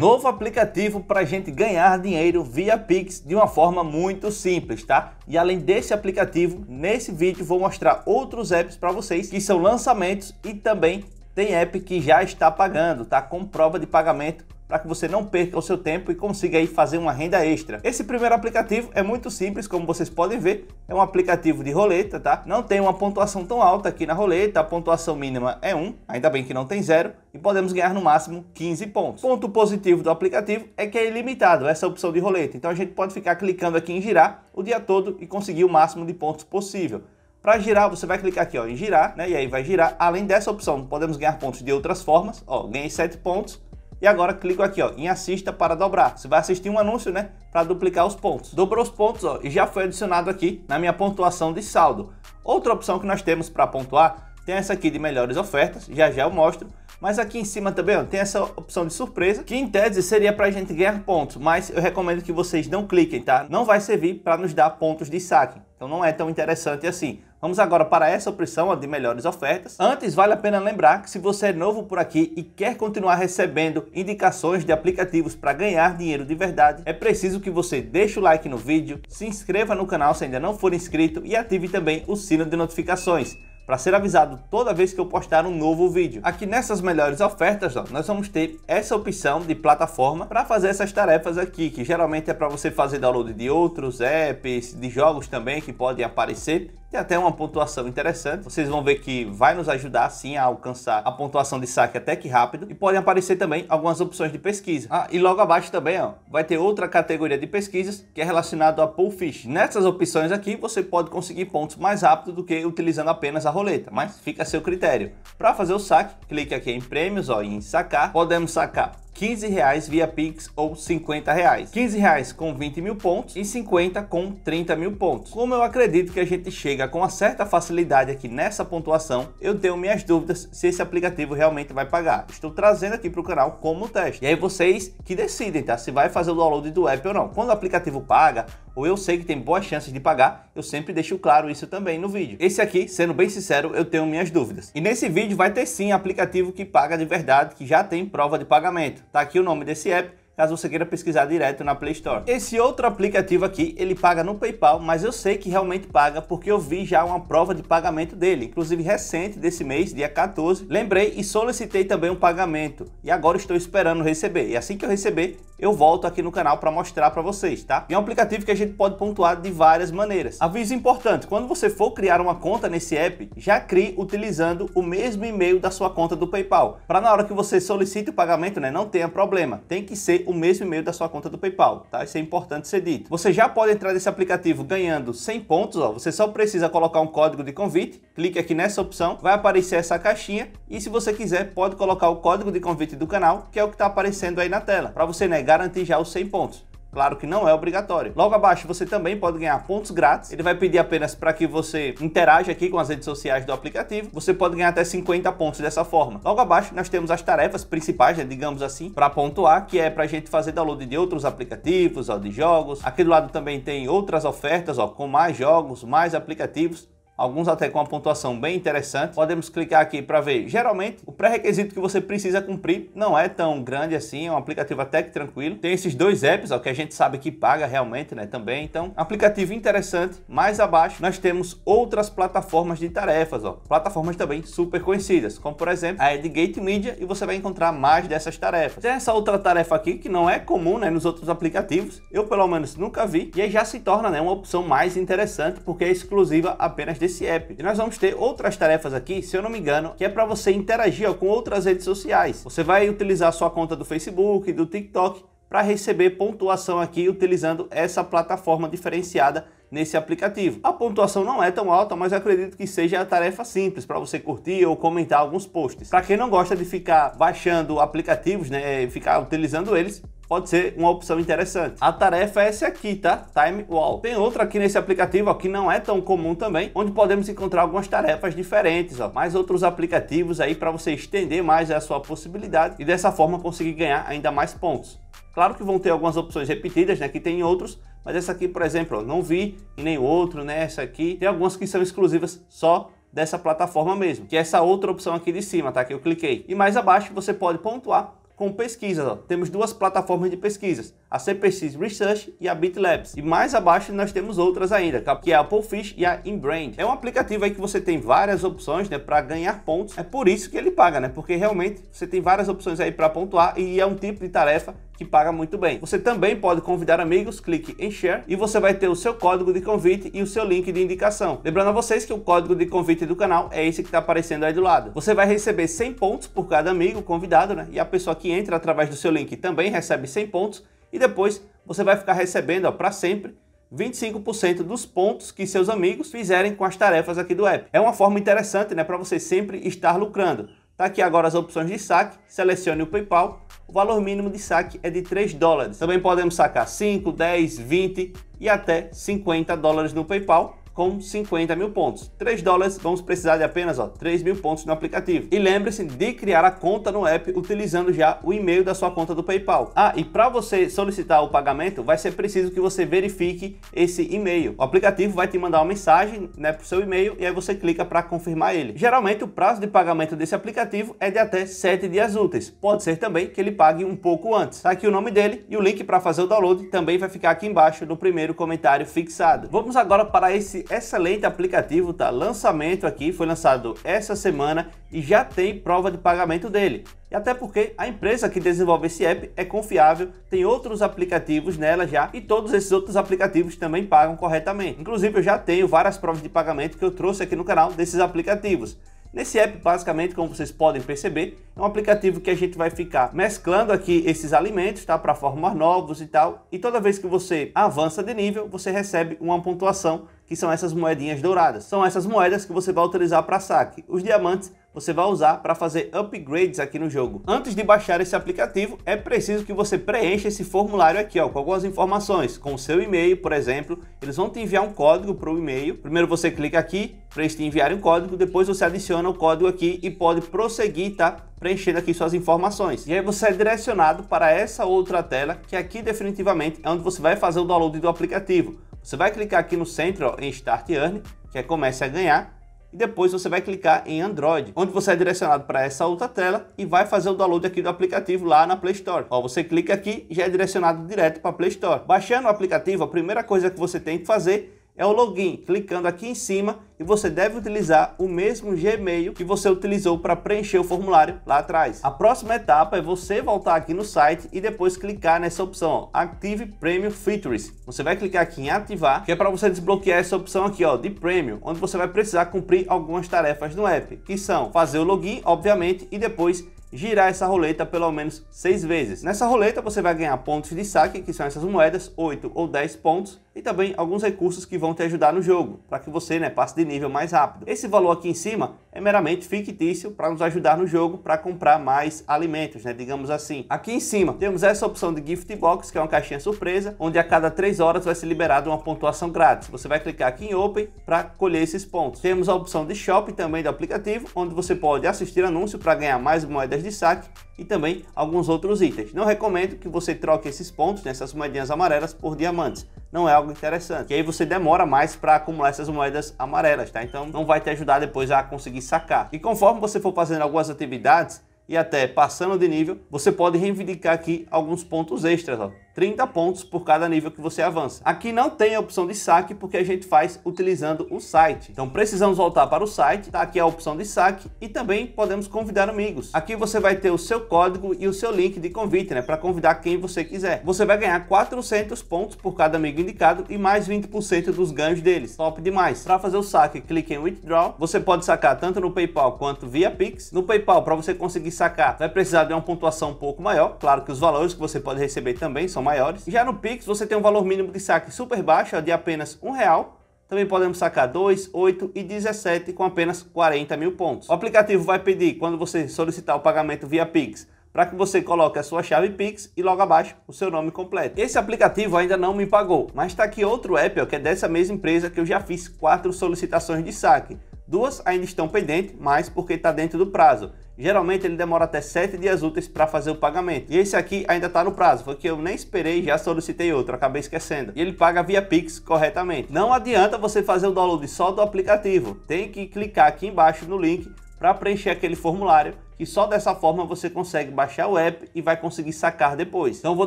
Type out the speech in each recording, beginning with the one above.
Novo aplicativo para a gente ganhar dinheiro via Pix de uma forma muito simples, tá? E além desse aplicativo, nesse vídeo vou mostrar outros apps para vocês que são lançamentos e também tem app que já está pagando, tá? Com prova de pagamento para que você não perca o seu tempo e consiga aí fazer uma renda extra. Esse primeiro aplicativo é muito simples, como vocês podem ver, é um aplicativo de roleta, tá? Não tem uma pontuação tão alta aqui na roleta, a pontuação mínima é 1, ainda bem que não tem zero, e podemos ganhar no máximo 15 pontos. Ponto positivo do aplicativo é que é ilimitado essa opção de roleta, então a gente pode ficar clicando aqui em girar o dia todo e conseguir o máximo de pontos possível. Para girar, você vai clicar aqui ó, em girar, né? E aí vai girar. Além dessa opção, podemos ganhar pontos de outras formas. Ó, ganhei 7 pontos e agora clico aqui ó, em assista para dobrar. Você vai assistir um anúncio, né, para duplicar os pontos. Dobrou os pontos ó, e já foi adicionado aqui na minha pontuação de saldo. Outra opção que nós temos para pontuar tem essa aqui de melhores ofertas, já já eu mostro, mas aqui em cima também ó, tem essa opção de surpresa, que em tese seria para a gente ganhar pontos, mas eu recomendo que vocês não cliquem, tá? Não vai servir para nos dar pontos de saque. Então não é tão interessante assim. Vamos agora para essa opção de melhores ofertas. Antes, vale a pena lembrar que se você é novo por aqui e quer continuar recebendo indicações de aplicativos para ganhar dinheiro de verdade, é preciso que você deixe o like no vídeo, se inscreva no canal se ainda não for inscrito e ative também o sino de notificações para ser avisado toda vez que eu postar um novo vídeo. Aqui nessas melhores ofertas, ó, nós vamos ter essa opção de plataforma para fazer essas tarefas aqui, que geralmente é para você fazer download de outros apps, de jogos também que podem aparecer tem até uma pontuação interessante. Vocês vão ver que vai nos ajudar sim a alcançar a pontuação de saque até que rápido. E podem aparecer também algumas opções de pesquisa. Ah, e logo abaixo também ó, vai ter outra categoria de pesquisas que é relacionado a pull Fish. Nessas opções aqui você pode conseguir pontos mais rápido do que utilizando apenas a roleta, mas fica a seu critério. Para fazer o saque, clique aqui em prêmios ó, em sacar. Podemos sacar 15 reais via Pix ou 50 reais. 15 reais com 20 mil pontos e 50 com 30 mil pontos. Como eu acredito que a gente chega com uma certa facilidade aqui nessa pontuação, eu tenho minhas dúvidas se esse aplicativo realmente vai pagar. Estou trazendo aqui para o canal como teste. E aí vocês que decidem, tá? Se vai fazer o download do app ou não. Quando o aplicativo paga, ou eu sei que tem boas chances de pagar, eu sempre deixo claro isso também no vídeo. Esse aqui, sendo bem sincero, eu tenho minhas dúvidas. E nesse vídeo vai ter sim aplicativo que paga de verdade, que já tem prova de pagamento. Tá aqui o nome desse app, caso você queira pesquisar direto na Play Store. Esse outro aplicativo aqui, ele paga no PayPal, mas eu sei que realmente paga porque eu vi já uma prova de pagamento dele, inclusive recente desse mês, dia 14. Lembrei e solicitei também um pagamento e agora estou esperando receber. E assim que eu receber, eu volto aqui no canal para mostrar para vocês, tá? E é um aplicativo que a gente pode pontuar de várias maneiras. Aviso importante, quando você for criar uma conta nesse app, já crie utilizando o mesmo e-mail da sua conta do PayPal, para na hora que você solicite o pagamento, né, não tenha problema. Tem que ser o mesmo e-mail da sua conta do PayPal, tá? Isso é importante ser dito. Você já pode entrar nesse aplicativo ganhando 100 pontos, ó. Você só precisa colocar um código de convite, clique aqui nessa opção, vai aparecer essa caixinha e se você quiser pode colocar o código de convite do canal, que é o que está aparecendo aí na tela, para você negar garantir já os 100 pontos. Claro que não é obrigatório. Logo abaixo você também pode ganhar pontos grátis. Ele vai pedir apenas para que você interaja aqui com as redes sociais do aplicativo. Você pode ganhar até 50 pontos dessa forma. Logo abaixo nós temos as tarefas principais, né, digamos assim, para pontuar, que é para a gente fazer download de outros aplicativos, ó, de jogos. Aqui do lado também tem outras ofertas, ó, com mais jogos, mais aplicativos alguns até com uma pontuação bem interessante. Podemos clicar aqui para ver. Geralmente, o pré-requisito que você precisa cumprir não é tão grande assim, é um aplicativo até que tranquilo. Tem esses dois apps, ó, que a gente sabe que paga realmente, né, também. Então, aplicativo interessante. Mais abaixo, nós temos outras plataformas de tarefas, ó. Plataformas também super conhecidas, como por exemplo, a Edgate Media, e você vai encontrar mais dessas tarefas. Tem essa outra tarefa aqui, que não é comum, né, nos outros aplicativos. Eu, pelo menos, nunca vi. E aí já se torna, né, uma opção mais interessante, porque é exclusiva apenas desse desse app. E nós vamos ter outras tarefas aqui, se eu não me engano, que é para você interagir com outras redes sociais. Você vai utilizar sua conta do Facebook, do TikTok, para receber pontuação aqui utilizando essa plataforma diferenciada nesse aplicativo. A pontuação não é tão alta, mas acredito que seja a tarefa simples para você curtir ou comentar alguns posts. Para quem não gosta de ficar baixando aplicativos, né, ficar utilizando eles, pode ser uma opção interessante. A tarefa é essa aqui, tá? Time Wall. Tem outra aqui nesse aplicativo, ó, que não é tão comum também, onde podemos encontrar algumas tarefas diferentes, ó, mais outros aplicativos aí para você estender mais a sua possibilidade e dessa forma conseguir ganhar ainda mais pontos. Claro que vão ter algumas opções repetidas, né, que tem outros, mas essa aqui, por exemplo, não vi e nem outro, né, essa aqui. Tem algumas que são exclusivas só dessa plataforma mesmo, que é essa outra opção aqui de cima, tá, que eu cliquei. E mais abaixo você pode pontuar com pesquisas. Ó. Temos duas plataformas de pesquisas, a CPCS Research e a BitLabs. E mais abaixo nós temos outras ainda, que é a é Polefish e a InBrain. É um aplicativo aí que você tem várias opções né, para ganhar pontos. É por isso que ele paga, né? Porque realmente você tem várias opções aí para pontuar e é um tipo de tarefa que paga muito bem. Você também pode convidar amigos, clique em share e você vai ter o seu código de convite e o seu link de indicação. Lembrando a vocês que o código de convite do canal é esse que está aparecendo aí do lado. Você vai receber 100 pontos por cada amigo convidado, né? E a pessoa que entra através do seu link também recebe 100 pontos e depois você vai ficar recebendo para sempre 25% dos pontos que seus amigos fizerem com as tarefas aqui do app. É uma forma interessante né, para você sempre estar lucrando. Tá aqui agora as opções de saque, selecione o PayPal. O valor mínimo de saque é de 3 dólares. Também podemos sacar 5, 10, 20 e até 50 dólares no PayPal com 50 mil pontos. 3 dólares, vamos precisar de apenas ó, 3 mil pontos no aplicativo. E lembre-se de criar a conta no app utilizando já o e-mail da sua conta do PayPal. Ah, e para você solicitar o pagamento, vai ser preciso que você verifique esse e-mail. O aplicativo vai te mandar uma mensagem né, para o seu e-mail e aí você clica para confirmar ele. Geralmente, o prazo de pagamento desse aplicativo é de até 7 dias úteis. Pode ser também que ele pague um pouco antes. Tá aqui o nome dele e o link para fazer o download também vai ficar aqui embaixo no primeiro comentário fixado. Vamos agora para esse esse excelente aplicativo, tá? Lançamento aqui, foi lançado essa semana e já tem prova de pagamento dele. E até porque a empresa que desenvolve esse app é confiável, tem outros aplicativos nela já e todos esses outros aplicativos também pagam corretamente. Inclusive eu já tenho várias provas de pagamento que eu trouxe aqui no canal desses aplicativos. Nesse app, basicamente, como vocês podem perceber, é um aplicativo que a gente vai ficar mesclando aqui esses alimentos, tá? Para formar novos e tal. E toda vez que você avança de nível, você recebe uma pontuação, que são essas moedinhas douradas. São essas moedas que você vai utilizar para saque. Os diamantes você vai usar para fazer upgrades aqui no jogo. Antes de baixar esse aplicativo, é preciso que você preencha esse formulário aqui ó, com algumas informações, com o seu e-mail, por exemplo. Eles vão te enviar um código para o e-mail. Primeiro você clica aqui para eles te enviarem um código, depois você adiciona o código aqui e pode prosseguir, tá? Preenchendo aqui suas informações. E aí você é direcionado para essa outra tela, que aqui definitivamente é onde você vai fazer o download do aplicativo. Você vai clicar aqui no centro ó, em Start Earn, que é comece a ganhar, e depois você vai clicar em Android, onde você é direcionado para essa outra tela e vai fazer o download aqui do aplicativo lá na Play Store. Ó, você clica aqui e já é direcionado direto para a Play Store. Baixando o aplicativo, a primeira coisa que você tem que fazer é o login, clicando aqui em cima e você deve utilizar o mesmo Gmail que você utilizou para preencher o formulário lá atrás. A próxima etapa é você voltar aqui no site e depois clicar nessa opção ó, Active Premium Features. Você vai clicar aqui em ativar, que é para você desbloquear essa opção aqui ó, de Premium, onde você vai precisar cumprir algumas tarefas no app, que são fazer o login, obviamente, e depois girar essa roleta pelo menos seis vezes. Nessa roleta você vai ganhar pontos de saque, que são essas moedas, 8 ou 10 pontos, e também alguns recursos que vão te ajudar no jogo, para que você né, passe de nível mais rápido. Esse valor aqui em cima é meramente fictício para nos ajudar no jogo para comprar mais alimentos, né, digamos assim. Aqui em cima temos essa opção de Gift Box, que é uma caixinha surpresa, onde a cada 3 horas vai ser liberada uma pontuação grátis. Você vai clicar aqui em Open para colher esses pontos. Temos a opção de Shop também do aplicativo, onde você pode assistir anúncio para ganhar mais moedas de saque e também alguns outros itens. Não recomendo que você troque esses pontos, nessas moedinhas amarelas, por diamantes não é algo interessante. E aí você demora mais para acumular essas moedas amarelas, tá? Então não vai te ajudar depois a conseguir sacar. E conforme você for fazendo algumas atividades e até passando de nível, você pode reivindicar aqui alguns pontos extras, ó. 30 pontos por cada nível que você avança. Aqui não tem a opção de saque porque a gente faz utilizando o site. Então precisamos voltar para o site, tá aqui a opção de saque e também podemos convidar amigos. Aqui você vai ter o seu código e o seu link de convite, né, para convidar quem você quiser. Você vai ganhar 400 pontos por cada amigo indicado e mais 20% dos ganhos deles. Top demais. Para fazer o saque, clique em withdraw. Você pode sacar tanto no PayPal quanto via Pix. No PayPal, para você conseguir sacar, vai precisar de uma pontuação um pouco maior. Claro que os valores que você pode receber também são mais maiores. Já no Pix, você tem um valor mínimo de saque super baixo, de apenas um real. Também podemos sacar 2, 8 e 17 com apenas 40 mil pontos. O aplicativo vai pedir, quando você solicitar o pagamento via Pix, para que você coloque a sua chave Pix e logo abaixo o seu nome completo. Esse aplicativo ainda não me pagou, mas está aqui outro app ó, que é dessa mesma empresa que eu já fiz quatro solicitações de saque. Duas ainda estão pendentes, mas porque está dentro do prazo. Geralmente ele demora até 7 dias úteis para fazer o pagamento. E esse aqui ainda está no prazo, foi que eu nem esperei, já solicitei outro, acabei esquecendo. E ele paga via Pix corretamente. Não adianta você fazer o download só do aplicativo. Tem que clicar aqui embaixo no link para preencher aquele formulário que só dessa forma você consegue baixar o app e vai conseguir sacar depois. Então vou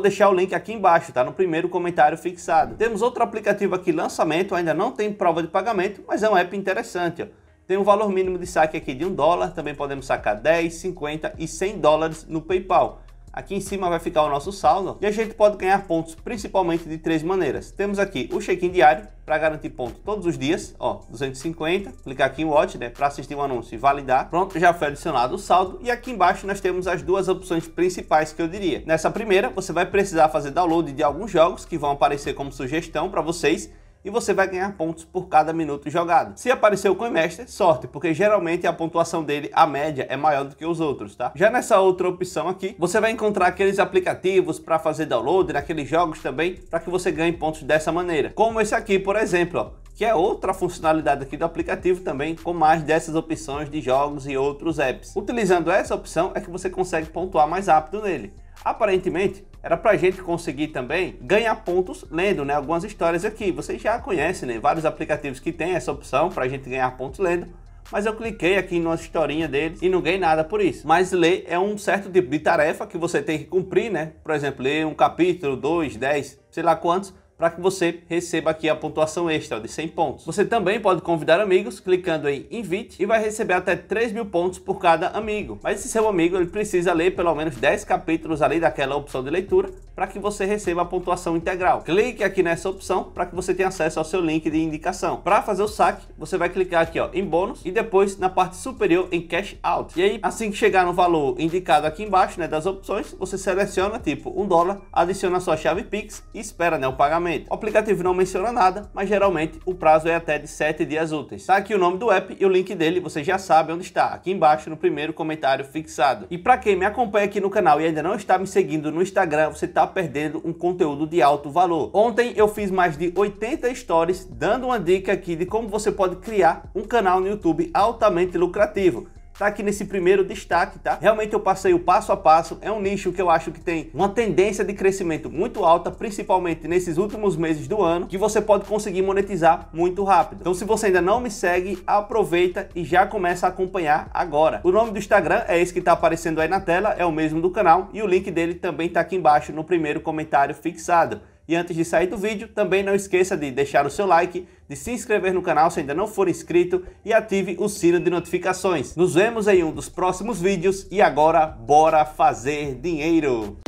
deixar o link aqui embaixo, tá? No primeiro comentário fixado. Temos outro aplicativo aqui, lançamento, ainda não tem prova de pagamento, mas é um app interessante, ó tem um valor mínimo de saque aqui de 1 dólar, também podemos sacar 10, 50 e 100 dólares no PayPal. Aqui em cima vai ficar o nosso saldo e a gente pode ganhar pontos principalmente de três maneiras. Temos aqui o check-in diário para garantir ponto todos os dias, ó, 250, clicar aqui em watch, né, para assistir o um anúncio e validar. Pronto, já foi adicionado o saldo e aqui embaixo nós temos as duas opções principais que eu diria. Nessa primeira, você vai precisar fazer download de alguns jogos que vão aparecer como sugestão para vocês e você vai ganhar pontos por cada minuto jogado. Se apareceu com o mestre, sorte, porque geralmente a pontuação dele, a média, é maior do que os outros, tá? Já nessa outra opção aqui, você vai encontrar aqueles aplicativos para fazer download, naqueles jogos também, para que você ganhe pontos dessa maneira. Como esse aqui, por exemplo, ó, que é outra funcionalidade aqui do aplicativo também, com mais dessas opções de jogos e outros apps. Utilizando essa opção é que você consegue pontuar mais rápido nele. Aparentemente, era para a gente conseguir também ganhar pontos lendo, né? Algumas histórias aqui. Vocês já conhecem, né? Vários aplicativos que tem essa opção para a gente ganhar pontos lendo. Mas eu cliquei aqui numa historinha deles e não ganhei nada por isso. Mas ler é um certo tipo de tarefa que você tem que cumprir, né? Por exemplo, ler um capítulo, dois, dez, sei lá quantos para que você receba aqui a pontuação extra de 100 pontos. Você também pode convidar amigos clicando em Invite e vai receber até 3 mil pontos por cada amigo. Mas esse seu amigo ele precisa ler pelo menos 10 capítulos ali daquela opção de leitura para que você receba a pontuação integral. Clique aqui nessa opção para que você tenha acesso ao seu link de indicação. Para fazer o saque, você vai clicar aqui ó, em bônus e depois na parte superior em cash out. E aí, assim que chegar no valor indicado aqui embaixo né, das opções, você seleciona tipo um dólar, adiciona a sua chave Pix e espera né, o pagamento o aplicativo não menciona nada, mas geralmente o prazo é até de 7 dias úteis. Tá aqui o nome do app e o link dele, você já sabe onde está, aqui embaixo no primeiro comentário fixado. E para quem me acompanha aqui no canal e ainda não está me seguindo no Instagram, você está perdendo um conteúdo de alto valor. Ontem eu fiz mais de 80 stories dando uma dica aqui de como você pode criar um canal no YouTube altamente lucrativo tá aqui nesse primeiro destaque, tá? Realmente eu passei o passo a passo, é um nicho que eu acho que tem uma tendência de crescimento muito alta, principalmente nesses últimos meses do ano, que você pode conseguir monetizar muito rápido. Então se você ainda não me segue, aproveita e já começa a acompanhar agora. O nome do Instagram é esse que tá aparecendo aí na tela, é o mesmo do canal e o link dele também tá aqui embaixo no primeiro comentário fixado. E antes de sair do vídeo, também não esqueça de deixar o seu like, de se inscrever no canal se ainda não for inscrito e ative o sino de notificações. Nos vemos em um dos próximos vídeos e agora bora fazer dinheiro!